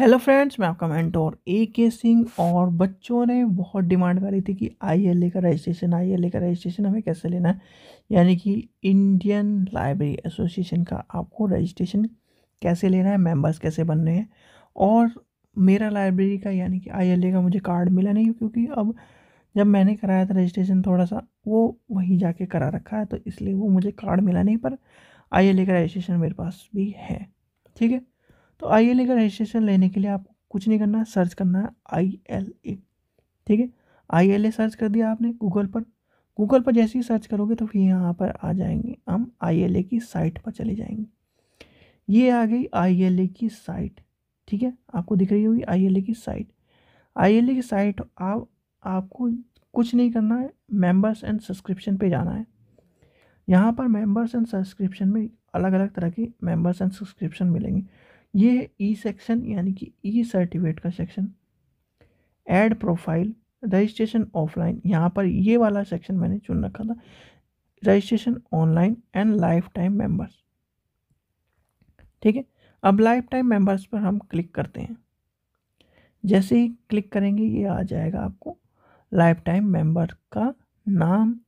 Hello friends मैं आपका mentor ए के सिंह और बच्चों ने बहुत डिमांड करी थी कि आईएलए का रजिस्ट्रेशन आईएलए का रजिस्ट्रेशन हमें कैसे लेना है यानी कि इंडियन लाइब्रेरी एसोसिएशन का आपको रजिस्ट्रेशन कैसे लेना है मेंबर्स कैसे बनने हैं और मेरा लाइब्रेरी का यानी कि आईएलए का मुझे कार्ड मिला नहीं क्योंकि अब जब मैंने कराया था रजिस्ट्रेशन थोड़ा सा वो वहीं जाके करा रखा है तो इसलिए वो मुझे कार्ड मिला नहीं पर आई का रजिस्ट्रेशन मेरे पास भी है ठीक है तो आई एल ए का रजिस्ट्रेशन लेने के लिए आपको कुछ नहीं करना है सर्च करना है आई एल ए ठीक है आई एल ए सर्च कर दिया आपने गूगल पर गूगल पर जैसे ही सर्च करोगे तो फिर यहाँ पर आ जाएंगे हम आई एल ए की साइट पर चले जाएंगे ये आ गई आई एल ए की साइट ठीक है आपको दिख रही होगी आई एल ए की साइट आई एल ए की साइट आप आपको कुछ नहीं करना है मेंबर्स एंड सब्सक्रिप्शन पे जाना है यहाँ पर मेंबर्स एंड सब्सक्रिप्शन में अलग अलग तरह की मेंबर्स एंड सब्सक्रिप्शन मिलेंगे ये है ई सेक्शन यानी कि ई e सर्टिफिकेट का section add profile registration offline यहाँ पर ये वाला सेक्शन मैंने चुन रखा था registration online and lifetime members ठीक है अब लाइफ टाइम मेम्बर्स पर हम क्लिक करते हैं जैसे ही क्लिक करेंगे ये आ जाएगा आपको लाइफ टाइम मेम्बर का नाम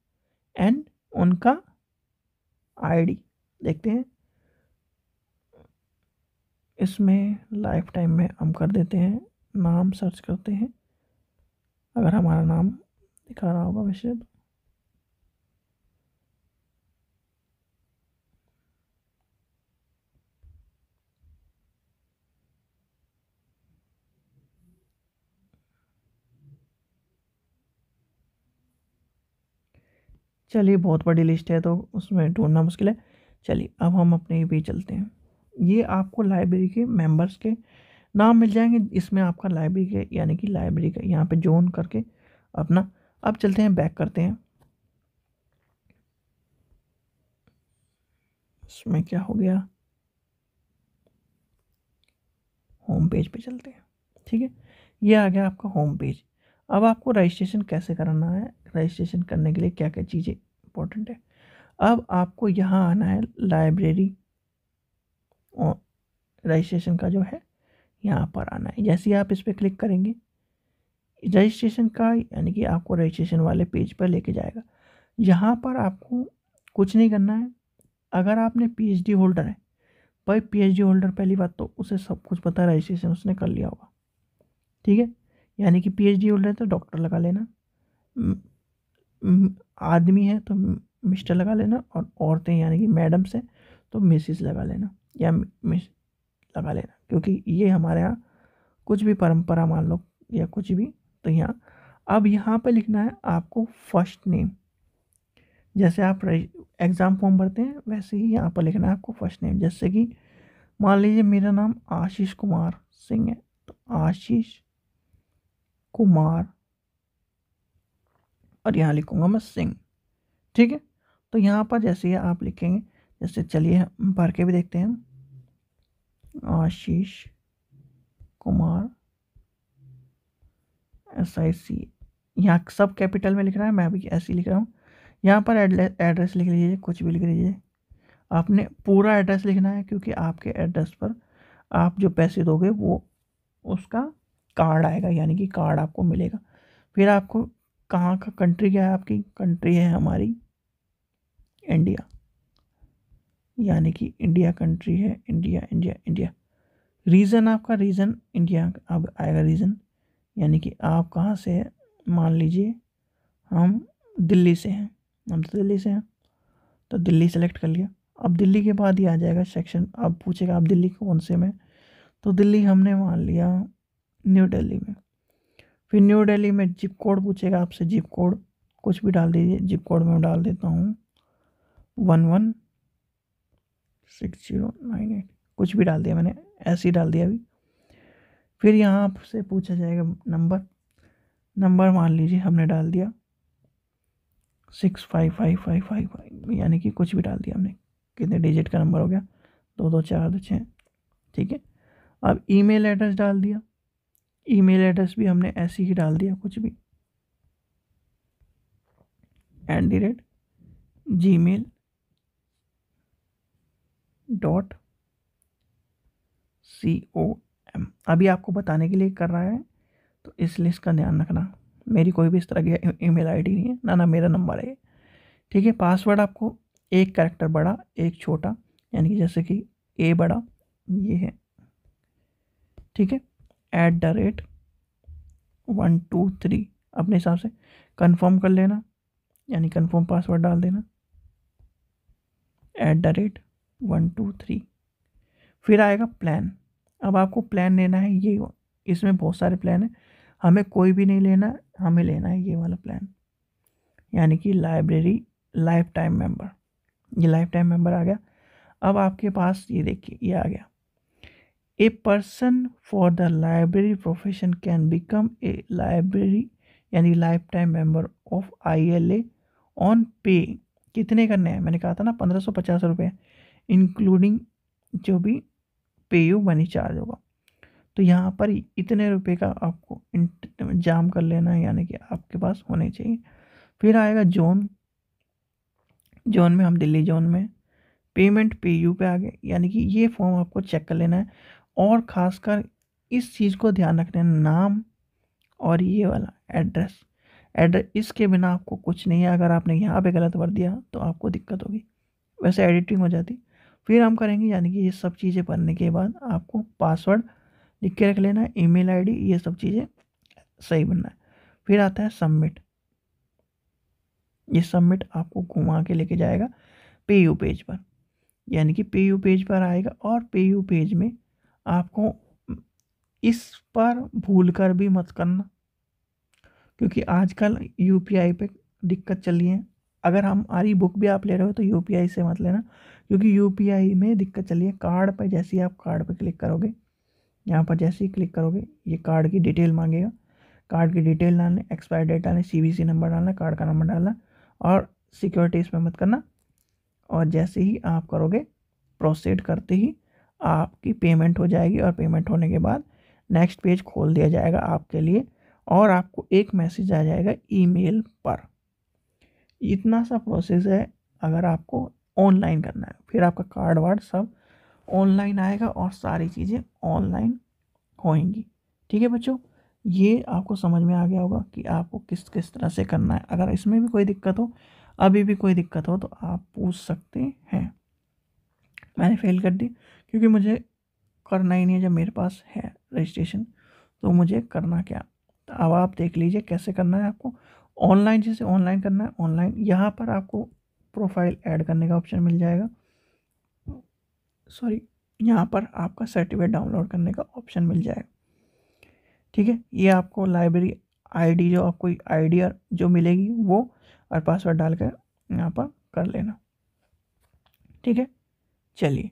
एंड उनका आईडी देखते हैं इसमें लाइफ टाइम में हम कर देते हैं नाम सर्च करते हैं अगर हमारा नाम दिखा रहा होगा वैसे तो। चलिए बहुत बड़ी लिस्ट है तो उसमें ढूंढना मुश्किल है चलिए अब हम अपने पे चलते हैं ये आपको लाइब्रेरी के मेंबर्स के नाम मिल जाएंगे इसमें आपका लाइब्रेरी के यानी कि लाइब्रेरी का यहाँ पे जोन करके अपना अब चलते हैं बैक करते हैं इसमें क्या हो गया होम पेज पे चलते हैं ठीक है ये आ गया आपका होम पेज अब आपको रजिस्ट्रेशन कैसे कराना है रजिस्ट्रेशन करने के लिए क्या क्या चीज़ें इंपॉर्टेंट है अब आपको यहाँ आना है लाइब्रेरी रजिस्ट्रेशन का जो है यहाँ पर आना है जैसे ही आप इस पर क्लिक करेंगे रजिस्ट्रेशन का यानी कि आपको रजिस्ट्रेशन वाले पेज पर लेके जाएगा यहाँ पर आपको कुछ नहीं करना है अगर आपने पीएचडी होल्डर है भाई पीएचडी होल्डर पहली बात तो उसे सब कुछ पता है रजिस्ट्रेशन उसने कर लिया होगा ठीक है यानी कि पीएचडी होल्डर है तो डॉक्टर लगा लेना आदमी है तो मिस्टर लगा लेना और औरतें यानी कि मैडम्स हैं तो मिसिस लगा लेना या मिश लगा लेना क्योंकि ये हमारे यहाँ कुछ भी परंपरा मान लो या कुछ भी तो यहाँ अब यहाँ पे लिखना है आपको फर्स्ट नेम जैसे आप एग्ज़ाम फॉर्म भरते हैं वैसे ही यहाँ पर लिखना है आपको फर्स्ट नेम जैसे कि मान लीजिए मेरा नाम आशीष कुमार सिंह है तो आशीष कुमार और यहाँ लिखूँगा मैं सिंह ठीक है तो यहाँ पर जैसे ही आप लिखेंगे जैसे चलिए हम भर के भी देखते हैं आशीष कुमार एस आई सी यहाँ सब कैपिटल में लिख रहा है मैं अभी ऐसे ही लिख रहा हूँ यहाँ पर एड्रेस लिख लीजिए कुछ भी लिख लीजिए आपने पूरा एड्रेस लिखना है क्योंकि आपके एड्रेस पर आप जो पैसे दोगे वो उसका कार्ड आएगा यानी कि कार्ड आपको मिलेगा फिर आपको कहाँ का कंट्री क्या है आपकी कंट्री है हमारी इंडिया यानी कि इंडिया कंट्री है इंडिया इंडिया इंडिया रीज़न आपका रीज़न इंडिया अब आएगा रीज़न यानी कि आप कहाँ से मान लीजिए हम दिल्ली से हैं हम तो दिल्ली से हैं तो दिल्ली सेलेक्ट कर लिया अब दिल्ली के बाद ही आ जाएगा सेक्शन अब पूछेगा आप दिल्ली कौन से में तो दिल्ली हमने मान लिया न्यू दिल्ली में फिर न्यू दिल्ली में जिप कोड पूछेगा आपसे जिप कोड कुछ भी डाल दीजिए जिप कोड में डाल देता हूँ one one six zero nine eight कुछ भी डाल दिया मैंने ऐसे ही डाल दिया अभी फिर यहाँ आपसे पूछा जाएगा नंबर नंबर मान लीजिए हमने डाल दिया six five five five five five यानी कि कुछ भी डाल दिया हमने कितने डिजिट का नंबर हो गया दो दो चार दो छः ठीक है अब ईमेल एड्रेस डाल दिया ईमेल एड्रेस भी हमने ऐसे ही डाल दिया कुछ भी at the rate gmail dot C O M अभी आपको बताने के लिए कर रहा है तो इस लिस्ट का ध्यान रखना मेरी कोई भी इस तरह की ईमेल आईडी नहीं है ना ना मेरा नंबर है ठीक है पासवर्ड आपको एक करेक्टर बड़ा एक छोटा यानी कि जैसे कि ए बड़ा ये है ठीक है at the rate one two three अपने हिसाब से कंफर्म कर लेना यानी कंफर्म पासवर्ड डाल देना at the rate one two three फिर आएगा प्लान अब आपको प्लान लेना है ये इसमें बहुत सारे प्लान हैं हमें कोई भी नहीं लेना हमें लेना है ये वाला प्लान यानी कि लाइब्रेरी लाइफ टाइम मेम्बर ये लाइफ टाइम मेम्बर आ गया अब आपके पास ये देखिए ये आ गया a person for the library profession can become a library यानी life time member of I L A ऑन पे कितने करने हैं मैंने कहा था ना पंद्रह सौ पचास रुपये इंक्लूडिंग जो भी पे यू मनी चार्ज होगा तो यहाँ पर इतने रुपए का आपको जाम कर लेना है यानी कि आपके पास होने चाहिए फिर आएगा जोन जोन में हम दिल्ली जोन में पेमेंट पे यू पे आ गए यानी कि ये फॉर्म आपको चेक कर लेना है और ख़ासकर इस चीज़ को ध्यान रखना है नाम और ये वाला एड्रेस एड्रेस इसके बिना आपको कुछ नहीं है अगर आपने यहाँ पे गलत भर दिया तो आपको दिक्कत होगी वैसे एडिटिंग हो जाती फिर हम करेंगे यानी कि ये सब चीज़ें भरने के बाद आपको पासवर्ड लिख के रख लेना है ईमेल आईडी ये सब चीज़ें सही बनना है फिर आता है सबमिट ये सबमिट आपको घुमा के लेके जाएगा पे यू पेज पर यानी कि पे यू पेज पर आएगा और पे यू पेज में आपको इस पर भूल कर भी मत करना क्योंकि आजकल यू पी आई पे दिक्कत चल रही है अगर हम आरी बुक भी आप ले रहे हो तो यू पी आई से मत लेना क्योंकि यू में दिक्कत चली है कार्ड पर जैसे ही आप कार्ड पर क्लिक करोगे यहाँ पर जैसे ही क्लिक करोगे ये कार्ड की डिटेल मांगेगा कार्ड की डिटेल डालने एक्सपायर डेट डालने सी नंबर डालना कार्ड का नंबर डालना और सिक्योरिटी इसमें मत करना और जैसे ही आप करोगे प्रोसीड करते ही आपकी पेमेंट हो जाएगी और पेमेंट होने के बाद नेक्स्ट पेज खोल दिया जाएगा आपके लिए और आपको एक मैसेज आ जाएगा ईमेल पर इतना सा प्रोसेस है अगर आपको ऑनलाइन करना है फिर आपका कार्ड वार्ड सब ऑनलाइन आएगा और सारी चीज़ें ऑनलाइन होएंगी ठीक है बच्चों ये आपको समझ में आ गया होगा कि आपको किस किस तरह से करना है अगर इसमें भी कोई दिक्कत हो अभी भी कोई दिक्कत हो तो आप पूछ सकते हैं मैंने फेल कर दी क्योंकि मुझे करना ही नहीं है जब मेरे पास है रजिस्ट्रेशन तो मुझे करना क्या तो अब आप देख लीजिए कैसे करना है आपको ऑनलाइन जैसे ऑनलाइन करना है ऑनलाइन यहाँ पर आपको प्रोफाइल ऐड करने का ऑप्शन मिल जाएगा सॉरी यहाँ पर आपका सर्टिफिकेट डाउनलोड करने का ऑप्शन मिल जाएगा ठीक है ये आपको लाइब्रेरी आईडी जो आपको आईडी जो मिलेगी वो और पासवर्ड डालकर यहाँ पर कर लेना ठीक है चलिए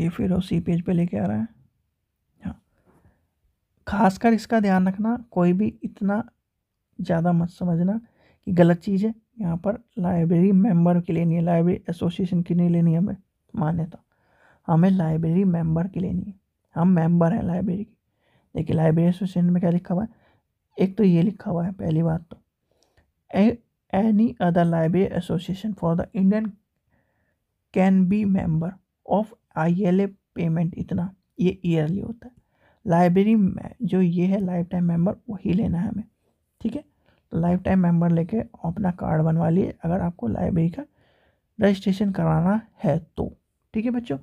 ये फिर उसी पेज पे लेके आ रहा है हाँ खासकर इसका ध्यान रखना कोई भी इतना ज़्यादा मत समझना कि गलत चीज़ है यहाँ पर लाइब्रेरी मेंबर के लिए नहीं है लाइब्रेरी एसोसिएशन के लिए लेनी हमें मान्यता हमें लाइब्रेरी मेंबर की लेनी है हम मेंबर हैं लाइब्रेरी की देखिए लाइब्रेरी एसोसिएशन में क्या लिखा हुआ है एक तो ये लिखा हुआ है पहली बात तो any other library association for the Indian can be member of I L A payment इतना ये ईयरली होता है लाइब्रेरी में जो ये है लाइफ टाइम मेम्बर वही लेना है हमें ठीक है लाइफ टाइम मेम्बर लेके अपना कार्ड बनवा लिए अगर आपको लाइब्रेरी का रजिस्ट्रेशन कराना है तो ठीक है बच्चों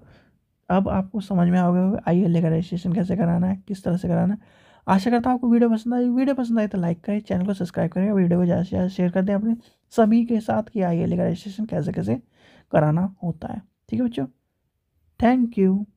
अब आपको समझ में आओगे आई एल ए का रजिस्ट्रेशन कैसे कराना है किस तरह से कराना है आशा करता हूँ आपको वीडियो पसंद आई वीडियो पसंद आई तो लाइक करें चैनल को सब्सक्राइब करें वीडियो को ज़्यादा से ज़्यादा शेयर कर दें अपने सभी के साथ कि आई एल ए का रजिस्ट्रेशन कैसे कैसे कराना होता है ठीक है बच्चों थैंक यू